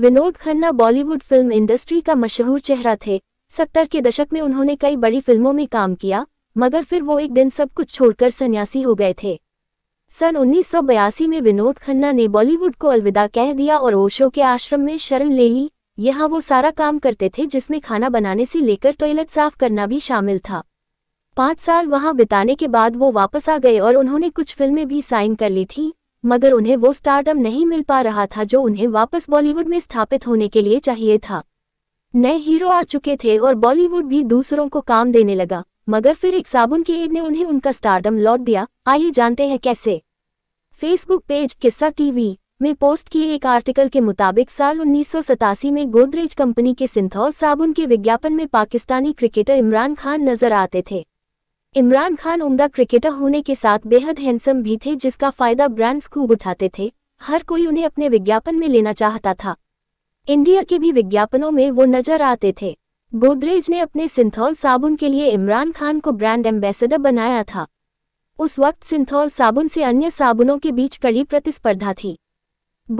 Vinod Khanna Bollywood film industry का मशहूर चेहरा थे सत्तर के दशक में उन्होंने कई बड़ी फिल्मों में काम किया मगर फिर वो एक दिन सब कुछ छोड़कर सन्यासी हो गए थे सन उन्नीस में विनोद खन्ना ने बॉलीवुड को अलविदा कह दिया और ओशो के आश्रम में शरण ले ली यहाँ वो सारा काम करते थे जिसमें खाना बनाने से लेकर टॉयलेट साफ करना भी शामिल था पाँच साल वहाँ बिताने के बाद वो वापस आ गए और उन्होंने कुछ फिल्में भी साइन कर ली थीं मगर उन्हें वो स्टार्टअप नहीं मिल पा रहा था जो उन्हें वापस बॉलीवुड में स्थापित होने के लिए चाहिए था नए हीरो आ चुके थे और बॉलीवुड भी दूसरों को काम देने लगा मगर फिर एक साबुन के एड ने उन्हें उनका स्टार्टअप लौट दिया आइए जानते हैं कैसे फेसबुक पेज किस्सा टीवी में पोस्ट किए एक आर्टिकल के मुताबिक साल उन्नीस में गोदरेज कंपनी के सिंथौल साबुन के विज्ञापन में पाकिस्तानी क्रिकेटर इमरान खान नजर आते थे इमरान खान उम्दा क्रिकेटर होने के साथ बेहद हैंडसम भी थे जिसका फायदा ब्रांड्स खूब उठाते थे हर कोई उन्हें अपने विज्ञापन में लेना चाहता था इंडिया के भी विज्ञापनों में वो नजर आते थे गोदरेज ने अपने सिंथौल साबुन के लिए इमरान खान को ब्रांड एम्बेसडर बनाया था उस वक्त सिंथौल साबुन से अन्य साबुनों के बीच कड़ी प्रतिस्पर्धा थी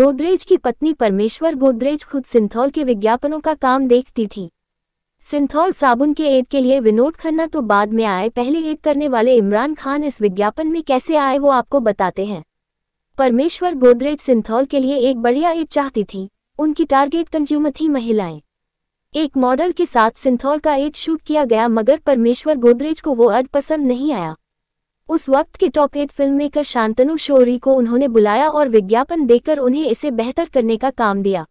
गोदरेज की पत्नी परमेश्वर गोदरेज खुद सिंथौल के विज्ञापनों का काम देखती थी सिंथौल साबुन के एड के लिए विनोद खन्ना तो बाद में आए पहले एड करने वाले इमरान खान इस विज्ञापन में कैसे आए वो आपको बताते हैं परमेश्वर गोदरेज सिंथौल के लिए एक बढ़िया एड चाहती थी उनकी टारगेट कंज्यूमर थी महिलाएं एक मॉडल के साथ सिंथौल का एड शूट किया गया मगर परमेश्वर गोदरेज को वो एड पसंद नहीं आया उस वक्त के top ad film maker Shantanu Shori को उन्होंने बुलाया और विज्ञापन देकर उन्हें इसे बेहतर करने का काम दिया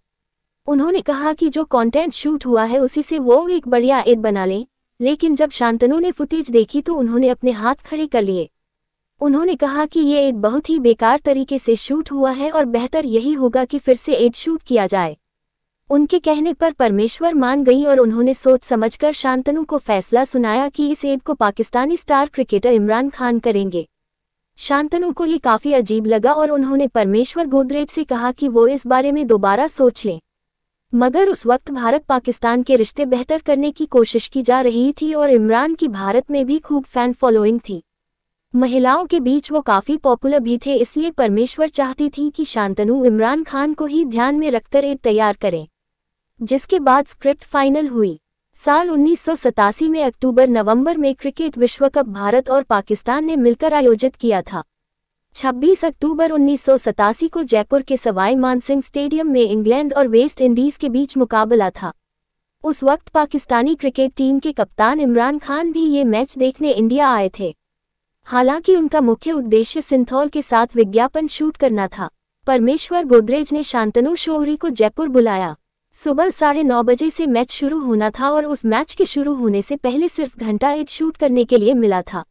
उन्होंने कहा कि जो कंटेंट शूट हुआ है उसी से वो एक बढ़िया एड बना लें लेकिन जब शांतनु ने फुटेज देखी तो उन्होंने अपने हाथ खड़े कर लिए उन्होंने कहा कि ये एड बहुत ही बेकार तरीके से शूट हुआ है और बेहतर यही होगा कि फिर से एड शूट किया जाए उनके कहने पर परमेश्वर मान गई और उन्होंने सोच समझकर शांतनु को फैसला सुनाया कि इस एड को पाकिस्तानी स्टार क्रिकेटर इमरान खान करेंगे शांतनु को ये काफ़ी अजीब लगा और उन्होंने परमेश्वर गोदरेज से कहा कि वो इस बारे में दोबारा सोच लें मगर उस वक्त भारत पाकिस्तान के रिश्ते बेहतर करने की कोशिश की जा रही थी और इमरान की भारत में भी खूब फैन फॉलोइंग थी महिलाओं के बीच वो काफ़ी पॉपुलर भी थे इसलिए परमेश्वर चाहती थी कि शांतनु इमरान खान को ही ध्यान में रखकर एक तैयार करें जिसके बाद स्क्रिप्ट फाइनल हुई साल उन्नीस में अक्टूबर नवंबर में क्रिकेट विश्व कप भारत और पाकिस्तान ने मिलकर आयोजित किया था 26 अक्टूबर उन्नीस को जयपुर के सवाई मानसिंह स्टेडियम में इंग्लैंड और वेस्ट इंडीज के बीच मुकाबला था उस वक्त पाकिस्तानी क्रिकेट टीम के कप्तान इमरान खान भी ये मैच देखने इंडिया आए थे हालांकि उनका मुख्य उद्देश्य सिंथौल के साथ विज्ञापन शूट करना था परमेश्वर गोदरेज ने शांतनु शोहरी को जयपुर बुलाया सुबह साढ़े नौ बजे से मैच शुरू होना था और उस मैच के शुरू होने से पहले सिर्फ घंटा एट शूट करने के लिए मिला था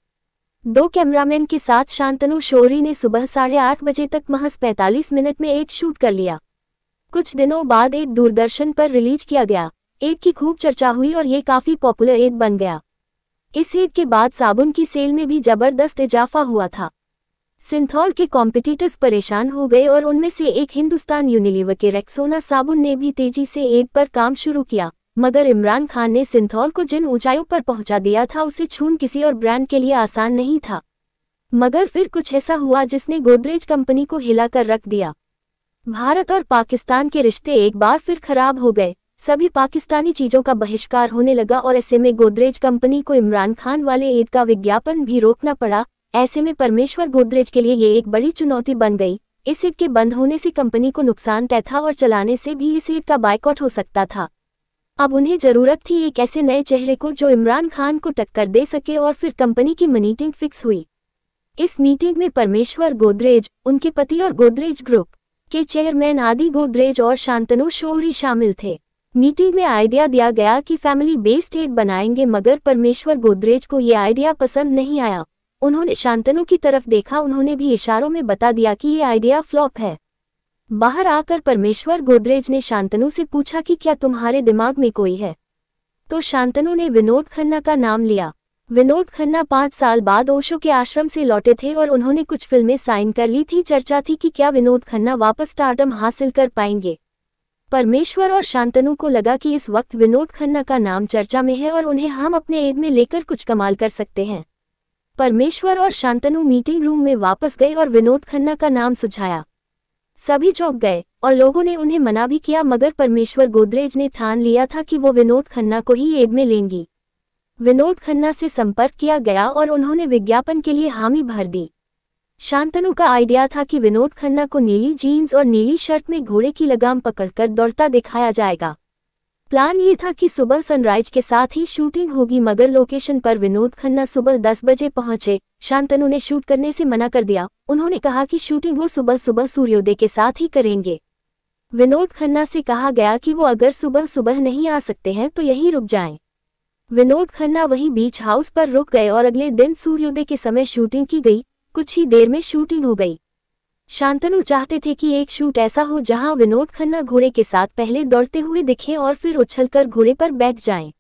दो कैमरामैन के साथ शांतनु शोरी ने सुबह साढ़े आठ बजे तक महज पैंतालीस मिनट में एक शूट कर लिया कुछ दिनों बाद एक दूरदर्शन पर रिलीज किया गया एक की खूब चर्चा हुई और ये काफ़ी पॉपुलर एक बन गया इस एक के बाद साबुन की सेल में भी जबरदस्त इजाफा हुआ था सिंथौल के कॉम्पिटिटर्स परेशान हो गए और उनमें से एक हिंदुस्तान यूनिलीवर के रेक्सोना साबुन ने भी तेजी से एक पर काम शुरू किया मगर इमरान खान ने सिंथौल को जिन ऊंचाइयों पर पहुंचा दिया था उसे छून किसी और ब्रांड के लिए आसान नहीं था मगर फिर कुछ ऐसा हुआ जिसने गोदरेज कंपनी को हिलाकर रख दिया भारत और पाकिस्तान के रिश्ते एक बार फिर खराब हो गए सभी पाकिस्तानी चीज़ों का बहिष्कार होने लगा और ऐसे में गोदरेज कंपनी को इमरान खान वाले ईद का विज्ञापन भी रोकना पड़ा ऐसे में परमेश्वर गोदरेज के लिए ये एक बड़ी चुनौती बन गई इस ईद के बंद होने से कंपनी को नुकसान तय था और चलाने से भी इस ईद का बायकॉट हो सकता था अब उन्हें जरूरत थी एक ऐसे नए चेहरे को जो इमरान खान को टक्कर दे सके और फिर कंपनी की मीटिंग फिक्स हुई इस मीटिंग में परमेश्वर गोदरेज उनके पति और गोदरेज ग्रुप के चेयरमैन आदि गोदरेज और शांतनु शोहरी शामिल थे मीटिंग में आइडिया दिया गया कि फैमिली बेस्ड एड बनाएंगे मगर परमेश्वर गोदरेज को ये आइडिया पसंद नहीं आया उन्होंने शांतनु की तरफ देखा उन्होंने भी इशारों में बता दिया कि ये आइडिया फ्लॉप है बाहर आकर परमेश्वर गोदरेज ने शांतनु से पूछा कि क्या तुम्हारे दिमाग में कोई है तो शांतनु ने विनोद खन्ना का नाम लिया विनोद खन्ना पांच साल बाद ओशो के आश्रम से लौटे थे और उन्होंने कुछ फिल्में साइन कर ली थी चर्चा थी कि क्या विनोद खन्ना वापस स्टार्टम हासिल कर पाएंगे परमेश्वर और शांतनु को लगा कि इस वक्त विनोद खन्ना का नाम चर्चा में है और उन्हें हम अपने एड में लेकर कुछ कमाल कर सकते हैं परमेश्वर और शांतनु मीटिंग रूम में वापस गए और विनोद खन्ना का नाम सुझाया सभी चौंक गए और लोगों ने उन्हें मना भी किया मगर परमेश्वर गोदरेज ने ठान लिया था कि वो विनोद खन्ना को ही एड में लेंगी विनोद खन्ना से संपर्क किया गया और उन्होंने विज्ञापन के लिए हामी भर दी शांतनु का आइडिया था कि विनोद खन्ना को नीली जीन्स और नीली शर्ट में घोड़े की लगाम पकड़कर दौड़ता दिखाया जाएगा प्लान ये था कि सुबह सनराइज के साथ ही शूटिंग होगी मगर लोकेशन पर विनोद खन्ना सुबह 10 बजे पहुंचे शांतनु ने शूट करने से मना कर दिया उन्होंने कहा कि शूटिंग वो सुबह सुबह सूर्योदय के साथ ही करेंगे विनोद खन्ना से कहा गया कि वो अगर सुबह सुबह नहीं आ सकते हैं तो यहीं रुक जाएं। विनोद खन्ना वहीं बीच हाउस पर रुक गए और अगले दिन सूर्योदय के समय शूटिंग की गई कुछ ही देर में शूटिंग हो गई शांतनु चाहते थे कि एक शूट ऐसा हो जहां विनोद खन्ना घोड़े के साथ पहले दौड़ते हुए दिखे और फिर उछलकर घोड़े पर बैठ जाएं।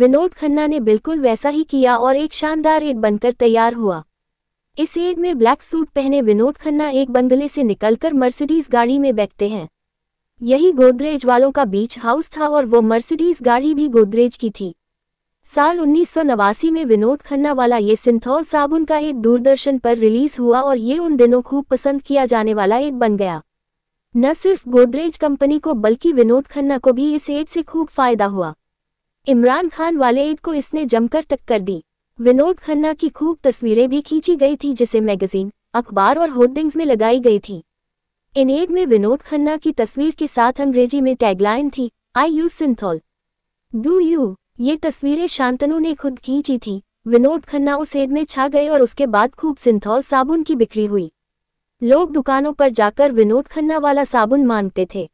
विनोद खन्ना ने बिल्कुल वैसा ही किया और एक शानदार एड बनकर तैयार हुआ इस एड में ब्लैक सूट पहने विनोद खन्ना एक बंगले से निकलकर मर्सिडीज गाड़ी में बैठते हैं यही गोदरेज वालों का बीच हाउस था और वो मर्सिडीज गाड़ी भी गोदरेज की थी साल उन्नीस में विनोद खन्ना वाला ये सिंथौल साबुन का एक दूरदर्शन पर रिलीज हुआ और ये उन दिनों खूब पसंद किया जाने वाला एक बन गया न सिर्फ गोदरेज कंपनी को बल्कि विनोद खन्ना को भी इस एड से खूब फायदा हुआ इमरान खान वाले एड को इसने जमकर टक्कर दी विनोद खन्ना की खूब तस्वीरें भी खींची गई थी जिसे मैगजीन अखबार और होर्डिंग्स में लगाई गई थी इन एड में विनोद खन्ना की तस्वीर के साथ अंग्रेजी में टैगलाइन थी I you Cinthol do you ये तस्वीरें शांतनु ने खुद खींची थी विनोद खन्ना उस एड में छा गए और उसके बाद खूब सिंथौल साबुन की बिक्री हुई लोग दुकानों पर जाकर विनोद खन्ना वाला साबुन मांगते थे